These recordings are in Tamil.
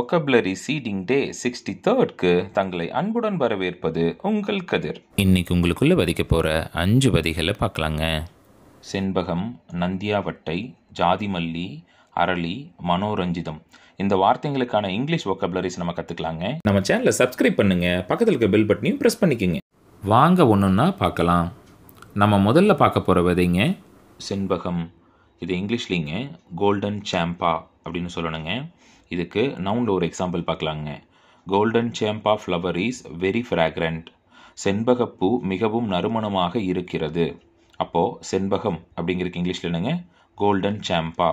ஒக்கபுலரி சீடிங் டே சிக்ஸ்டி தேர்ட்க்கு தங்களை அன்புடன் வரவேற்பது உங்கள் கதிர் இன்னைக்கு உங்களுக்குள்ளே வதிக்க போகிற அஞ்சு வதிகளை பார்க்கலாங்க செண்பகம் நந்தியாவட்டை ஜாதிமல்லி அரளி மனோரஞ்சிதம் இந்த வார்த்தைகளுக்கான இங்கிலீஷ் ஒக்கபுலரிஸ் நம்ம கற்றுக்கலாங்க நம்ம சேனலை சப்ஸ்கிரைப் பண்ணுங்க பக்கத்தில் இருக்க பெல் பட்டனையும் ப்ரெஸ் பண்ணிக்கோங்க வாங்க ஒன்றுன்னா பார்க்கலாம் நம்ம முதல்ல பார்க்க போகிற விதைங்க செண்பகம் இது இங்கிலீஷ்லிங்க கோல்டன் சாம்பா அப்படின்னு சொல்லணுங்க இதுக்கு நவுனில் ஒரு எக்ஸாம்பிள் பார்க்கலாங்க golden champa flower is very fragrant செண்பகப்பூ மிகவும் நறுமணமாக இருக்கிறது அப்போது செண்பகம் அப்படிங்கிறதுக்கு இங்கிலீஷில் என்னங்க கோல்டன் சாம்பா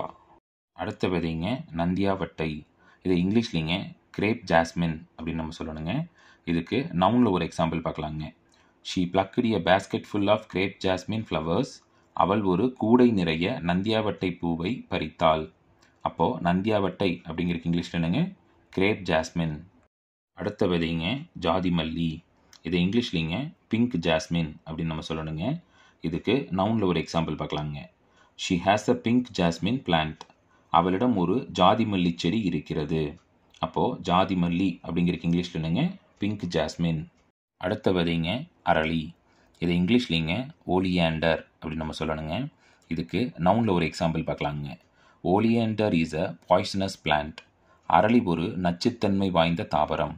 அடுத்த விதைங்க நந்தியாவட்டை இது இங்கிலீஷ்லிங்க கிரேப் ஜாஸ்மின் அப்படின்னு நம்ம சொல்லணுங்க இதுக்கு நவுனில் ஒரு எக்ஸாம்பிள் பார்க்கலாங்க she plucked a basket full of grape jasmine flowers அவள் ஒரு கூடை நிறைய நந்தியாவட்டை பூவை பறித்தாள் அப்போது நந்தியாவட்டை அப்படிங்கிறதுக்கு இங்கிலீஷில் என்னங்க கிரேப் ஜாஸ்மின் அடுத்த விதைங்க ஜாதி மல்லி இது இங்கிலீஷ்லிங்க பிங்க் ஜாஸ்மின் அப்படின்னு நம்ம சொல்லணுங்க இதுக்கு நவுனில் ஒரு எக்ஸாம்பிள் பார்க்கலாங்க she has a pink jasmine plant அவளிடம் ஒரு ஜாதி மல்லி செடி இருக்கிறது அப்போது ஜாதி மல்லி அப்படிங்கிறதுக்கு இங்கிலீஷில் என்னங்க பிங்க் ஜாஸ்மின் அடுத்த விதைங்க அரளி இது இங்கிலீஷ்லிங்க ஓலியாண்டர் அப்படின்னு நம்ம சொல்லணுங்க இதுக்கு நவுனில் ஒரு எக்ஸாம்பிள் பார்க்கலாங்க oleander is a poisonous plant அரளி ஒரு நச்சுத்தன்மை வாய்ந்த தாவரம்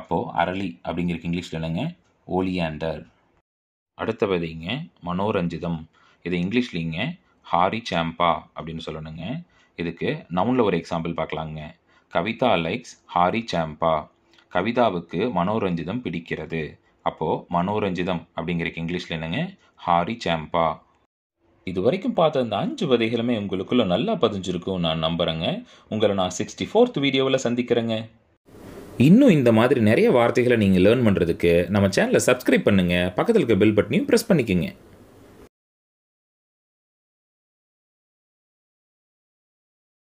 அப்போது அரளி அப்படிங்கிறதுக்கு இங்கிலீஷில் என்னங்க ஓலியாண்டர் அடுத்த விதைங்க மனோரஞ்சிதம் இது இங்கிலீஷ்லிங்க ஹாரி சாம்பா அப்படின்னு சொல்லணுங்க இதுக்கு நவுனில் ஒரு எக்ஸாம்பிள் பார்க்கலாங்க கவிதா லைக்ஸ் ஹாரி சாம்பா கவிதாவுக்கு மனோரஞ்சிதம் பிடிக்கிறது அப்போது மனோரஞ்சிதம் அப்படிங்கிறக்கு இங்கிலீஷில் என்னங்க ஹாரி சாம்பா இது வரைக்கும் பார்த்த இந்த அஞ்சு விதைகளுமே உங்களுக்குள்ளே நல்லா பதிஞ்சிருக்கும் நான் நம்புகிறேங்க உங்களை நான் சிக்ஸ்டி ஃபோர்த் வீடியோவில் சந்திக்கிறேங்க இன்னும் இந்த மாதிரி நிறைய வார்த்தைகளை நீங்கள் லேர்ன் பண்ணுறதுக்கு நம்ம சேனலை சப்ஸ்கிரைப் பண்ணுங்கள் பக்கத்தில் இருக்க பெல் பட்டனையும் ப்ரெஸ் பண்ணிக்கோங்க